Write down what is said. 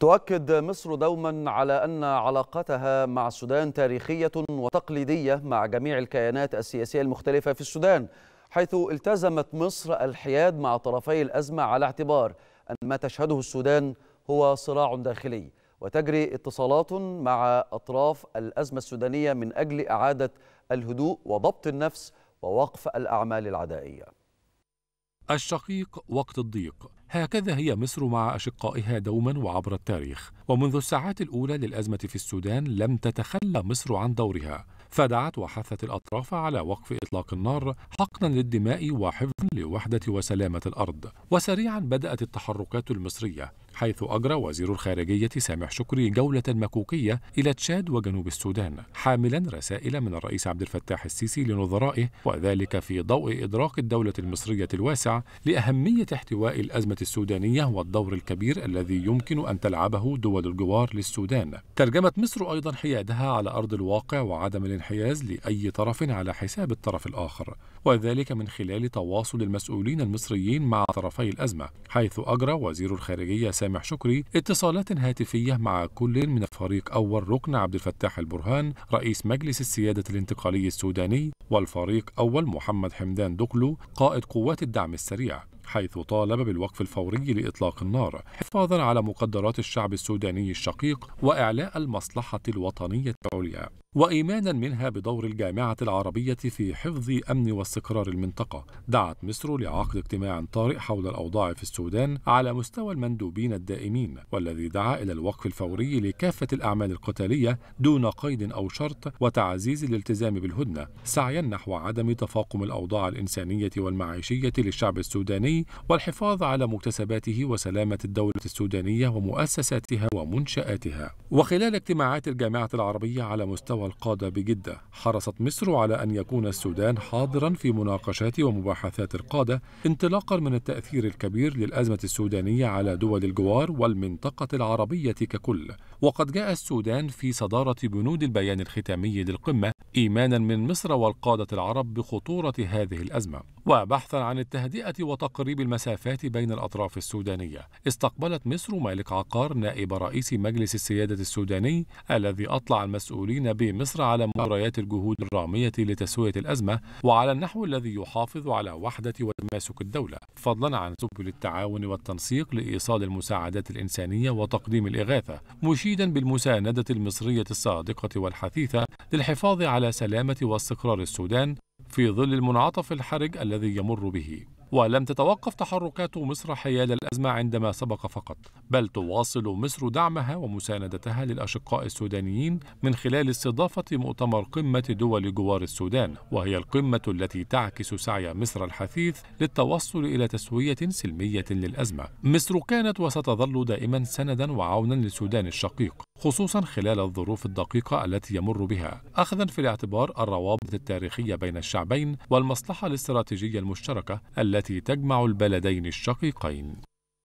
تؤكد مصر دوما على أن علاقتها مع السودان تاريخية وتقليدية مع جميع الكيانات السياسية المختلفة في السودان حيث التزمت مصر الحياد مع طرفي الأزمة على اعتبار أن ما تشهده السودان هو صراع داخلي وتجري اتصالات مع أطراف الأزمة السودانية من أجل إعادة الهدوء وضبط النفس ووقف الأعمال العدائية الشقيق وقت الضيق هكذا هي مصر مع أشقائها دوما وعبر التاريخ ومنذ الساعات الأولى للأزمة في السودان لم تتخلى مصر عن دورها فدعت وحثت الأطراف على وقف إطلاق النار حقنا للدماء وحفظا لوحدة وسلامة الأرض وسريعا بدأت التحركات المصرية حيث أجرى وزير الخارجية سامح شكري جولة مكوكية إلى تشاد وجنوب السودان حاملا رسائل من الرئيس عبد الفتاح السيسي لنظرائه وذلك في ضوء إدراك الدولة المصرية الواسع لأهمية احتواء الأزمة السودانية والدور الكبير الذي يمكن أن تلعبه دول الجوار للسودان ترجمت مصر أيضا حيادها على أرض الواقع وعدم الانحياز لأي طرف على حساب الطرف الآخر وذلك من خلال تواصل المسؤولين المصريين مع طرفي الأزمة حيث أجرى وزير الخارجية سامح سامح شكري اتصالات هاتفية مع كل من الفريق أول ركن عبد الفتاح البرهان رئيس مجلس السيادة الانتقالي السوداني والفريق أول محمد حمدان دقلو قائد قوات الدعم السريع حيث طالب بالوقف الفوري لإطلاق النار حفاظا على مقدرات الشعب السوداني الشقيق وإعلاء المصلحة الوطنية العليا وإيمانا منها بدور الجامعة العربية في حفظ أمن واستقرار المنطقة دعت مصر لعقد اجتماع طارئ حول الأوضاع في السودان على مستوى المندوبين الدائمين والذي دعا إلى الوقف الفوري لكافة الأعمال القتالية دون قيد أو شرط وتعزيز الالتزام بالهدنة سعيا نحو عدم تفاقم الأوضاع الإنسانية والمعيشية للشعب السوداني والحفاظ على مكتسباته وسلامة الدولة السودانية ومؤسساتها ومنشآتها وخلال اجتماعات الجامعة العربية على مستوى والقادة بجدة حرصت مصر على أن يكون السودان حاضرا في مناقشات ومباحثات القادة انطلاقا من التأثير الكبير للأزمة السودانية على دول الجوار والمنطقة العربية ككل وقد جاء السودان في صدارة بنود البيان الختامي للقمة إيمانا من مصر والقادة العرب بخطورة هذه الأزمة وبحثا عن التهدئة وتقريب المسافات بين الأطراف السودانية استقبلت مصر مالك عقار نائب رئيس مجلس السيادة السوداني الذي أطلع المسؤولين بما مصر على مباريات الجهود الرامية لتسوية الأزمة وعلى النحو الذي يحافظ على وحدة وتماسك الدولة فضلا عن سبل التعاون والتنسيق لإيصال المساعدات الإنسانية وتقديم الإغاثة مشيدا بالمساندة المصرية الصادقة والحثيثة للحفاظ على سلامة واستقرار السودان في ظل المنعطف الحرج الذي يمر به ولم تتوقف تحركات مصر حيال الأزمة عندما سبق فقط بل تواصل مصر دعمها ومساندتها للأشقاء السودانيين من خلال استضافة مؤتمر قمة دول جوار السودان وهي القمة التي تعكس سعي مصر الحثيث للتوصل إلى تسوية سلمية للأزمة مصر كانت وستظل دائما سندا وعونا للسودان الشقيق خصوصا خلال الظروف الدقيقة التي يمر بها أخذا في الاعتبار الروابط التاريخية بين الشعبين والمصلحة الاستراتيجية المشتركة التي تجمع البلدين الشقيقين